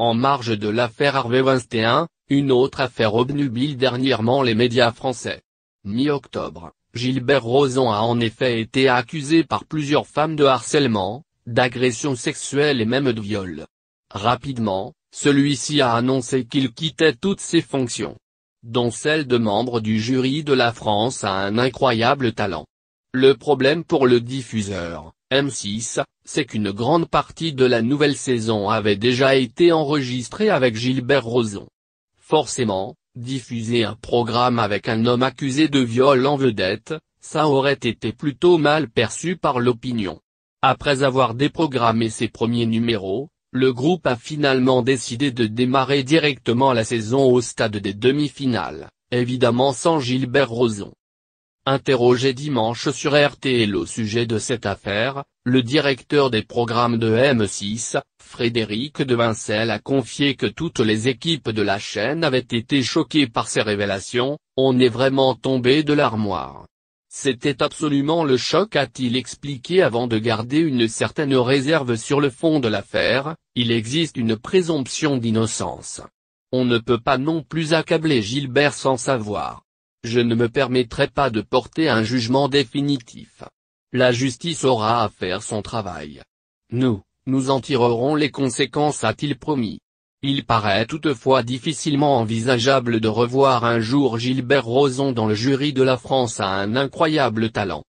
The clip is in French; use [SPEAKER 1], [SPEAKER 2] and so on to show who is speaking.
[SPEAKER 1] En marge de l'affaire Harvey Weinstein, une autre affaire obnubile dernièrement les médias français. Mi-octobre, Gilbert Rozon a en effet été accusé par plusieurs femmes de harcèlement, d'agression sexuelle et même de viol. Rapidement, celui-ci a annoncé qu'il quittait toutes ses fonctions dont celle de membre du jury de la France a un incroyable talent. Le problème pour le diffuseur, M6, c'est qu'une grande partie de la nouvelle saison avait déjà été enregistrée avec Gilbert Rozon. Forcément, diffuser un programme avec un homme accusé de viol en vedette, ça aurait été plutôt mal perçu par l'opinion. Après avoir déprogrammé ses premiers numéros, le groupe a finalement décidé de démarrer directement la saison au stade des demi-finales, évidemment sans Gilbert Rozon. Interrogé dimanche sur RTL au sujet de cette affaire, le directeur des programmes de M6, Frédéric de Vincel a confié que toutes les équipes de la chaîne avaient été choquées par ces révélations, on est vraiment tombé de l'armoire. C'était absolument le choc a-t-il expliqué avant de garder une certaine réserve sur le fond de l'affaire, il existe une présomption d'innocence. On ne peut pas non plus accabler Gilbert sans savoir je ne me permettrai pas de porter un jugement définitif. La justice aura à faire son travail. Nous, nous en tirerons les conséquences a-t-il promis. Il paraît toutefois difficilement envisageable de revoir un jour Gilbert Rozon dans le jury de la France à un incroyable talent.